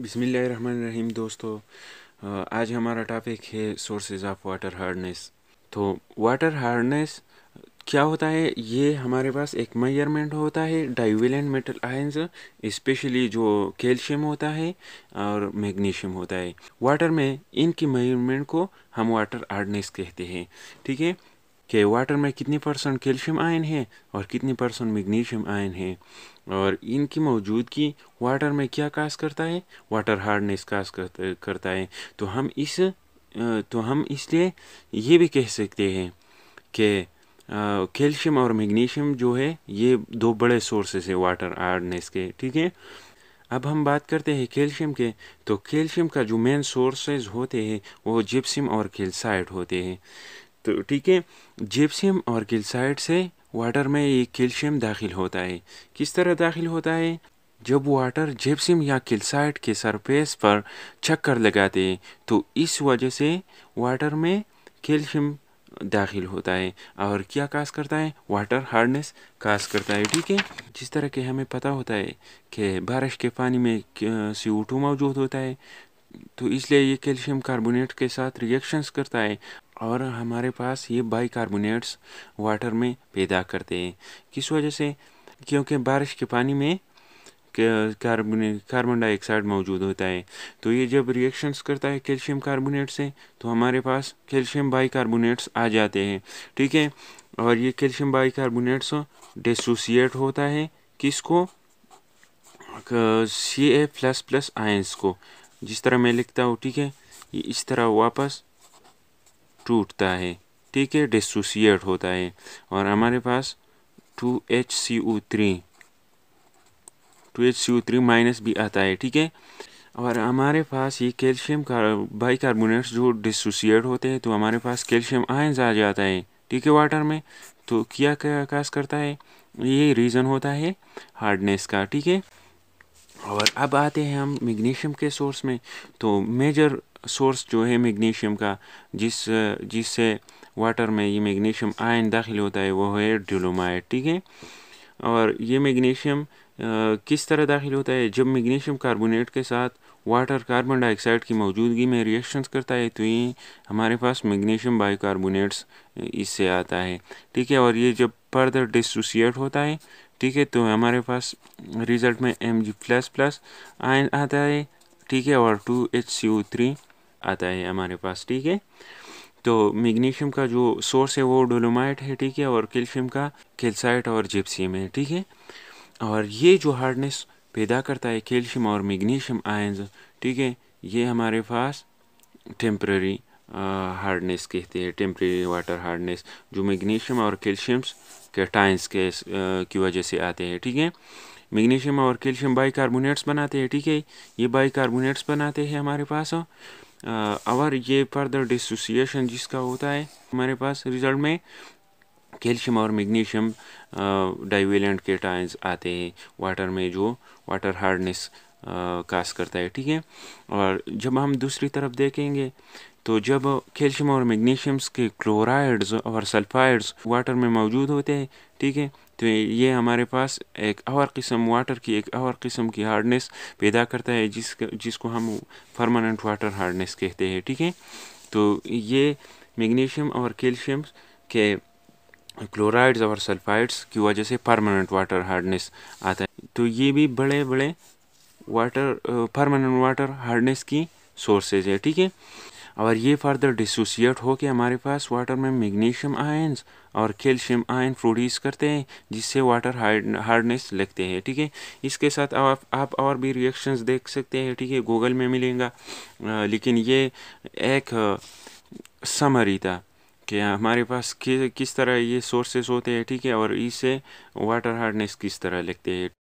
बिसमीम दोस्तों आज हमारा टॉपिक है सोर्सेज ऑफ वाटर हार्डनेस तो वाटर हार्डनेस क्या होता है ये हमारे पास एक मेजरमेंट होता है डाइवेलेंट मेटल आयंस स्पेशली जो कैल्शियम होता है और मैग्नीशियम होता है वाटर में इनकी मेजरमेंट को हम वाटर हार्डनेस कहते हैं ठीक है कि वाटर में कितनी परसेंट कैल्शियम आयन है और कितनी परसेंट मैग्नीशियम आयन है और इनकी मौजूदगी वाटर में क्या काज करता है वाटर हार्डनेस काज करता है तो हम इस तो हम इसलिए ये भी कह सकते हैं कि कैल्शियम और मैग्नीशियम जो है ये दो बड़े सोर्सेस है वाटर हार्डनेस के ठीक है अब हम बात करते हैं कैल्शियम के तो कैल्शियम का जो मेन सोर्सेज होते हैं वो जिप्सिम और कैल्साइट होते हैं तो ठीक है जेप्सियम और गिलसाइड से वाटर में ये कैल्शियम दाखिल होता है किस तरह दाखिल होता है जब वाटर जेप्सिम या किलसाइट के सरफेस पर चक्कर लगाते हैं तो इस वजह से वाटर में कैल्शियम दाखिल होता है और क्या काज करता है वाटर हार्डनेस काज करता है ठीक है जिस तरह के हमें पता होता है कि बारिश के पानी में सी मौजूद होता है तो इसलिए ये कैल्शियम कार्बोनेट के साथ रिएक्शंस करता है और हमारे पास ये बाई कार्बोनेट्स वाटर में पैदा करते हैं किस वजह से क्योंकि बारिश के पानी में कार्बन कार्बन डाइऑक्साइड मौजूद होता है तो ये जब रिएक्शंस करता है कैल्शियम कार्बोनेट से तो हमारे पास कैल्शियम बाई कार्बोनेट्स आ जाते हैं ठीक है और ये कैल्शियम बाई कार्बोनेट्स डिसोसिएट होता है किसको C A plus plus ions को जिस तरह मैं लिखता हूँ ठीक है इस तरह वापस टूटता है ठीक है डिसोसिएट होता है और हमारे पास two H C O three two H C O three minus भी आता है ठीक है और हमारे पास ये कैल्शियम बाई कार्बोनेट्स जो डिसोसिएट होते हैं तो हमारे पास कैल्शियम आयंस आ जाता है ठीक है वाटर में तो क्या काज करता है ये रीज़न होता है हार्डनेस का ठीक है और अब आते हैं हम मैग्नीशियम के सोर्स में तो मेजर सोर्स जो है मैग्नीशियम का जिस जिससे वाटर में ये मैग्नीशियम आयन दाखिल होता है वो है ड्यूलोमाइट ठीक है और ये मैग्नीशियम किस तरह दाखिल होता है जब मैग्नीशियम कार्बोनेट के साथ वाटर कार्बन डाइऑक्साइड की मौजूदगी में रिएक्शंस करता है तो ये हमारे पास मैग्नीशियम बायोकार्बोनेट्स इससे आता है ठीक है और ये जब फर्दर डिसोसिएट होता है ठीक है तो हमारे पास रिज़ल्ट में M G plus plus ion आता है ठीक है और two H C O three आता है हमारे पास ठीक है तो मैग्नीशियम का जो सोर्स है वो डोलोमाइट है ठीक है और कैल्शियम का कैल्साइट और जिप्सियम है ठीक है और ये जो हार्डनेस पैदा करता है कैल्शियम और मैग्नीशियम आयंस ठीक है ये हमारे पास टेम्प्रेरी हार्डनेस कहते हैं टेम्प्रेरी वाटर हार्डनेस जो मैग्नीशियम और कैल्शियम्स के टाइन्स के की वजह से आते हैं ठीक है मैग्नीशियम और कैल्शियम बाई बनाते हैं ठीक है ये बाई बनाते हैं हमारे पास और ये फर्दर डिसोसिएशन जिसका होता है हमारे पास रिजल्ट में कैल्शियम और मैग्नीशियम डाइवेलेंट के टाइम्स आते हैं वाटर में जो वाटर हार्डनेस कास करता है ठीक है और जब हम दूसरी तरफ देखेंगे तो जब कैल्शियम और मैग्नीशियम्स के क्लोराइड्स और सल्फाइड्स वाटर में मौजूद होते हैं ठीक है तो ये हमारे पास एक और किस्म वाटर की एक और किस्म की हार्डनेस पैदा करता है जिस जिसको हम परमानेंट वाटर हार्डनेस कहते हैं ठीक है तो ये मैग्नीशियम और कैल्शियम के क्लोराइड्स और सल्फाइड्स की वजह से परमानेंट वाटर हार्डनेस आता है तो ये भी बड़े बड़े वाटर परमानेंट वाटर हार्डनेस की सोर्सेज है ठीक है और ये फर्दर डिसोसिएट हो के हमारे पास वाटर में मैग्नीशियम आयंस और कैल्शियम आयन प्रोड्यूस करते हैं जिससे वाटर हार्डनेस लगते हैं ठीक है इसके साथ आप आप और भी रिएक्शंस देख सकते हैं ठीक है गूगल में मिलेगा लेकिन ये एक समरी था कि हमारे पास कि, किस तरह ये सोर्सेस होते हैं ठीक है और इसे वाटर हार्डनेस किस तरह लगते हैं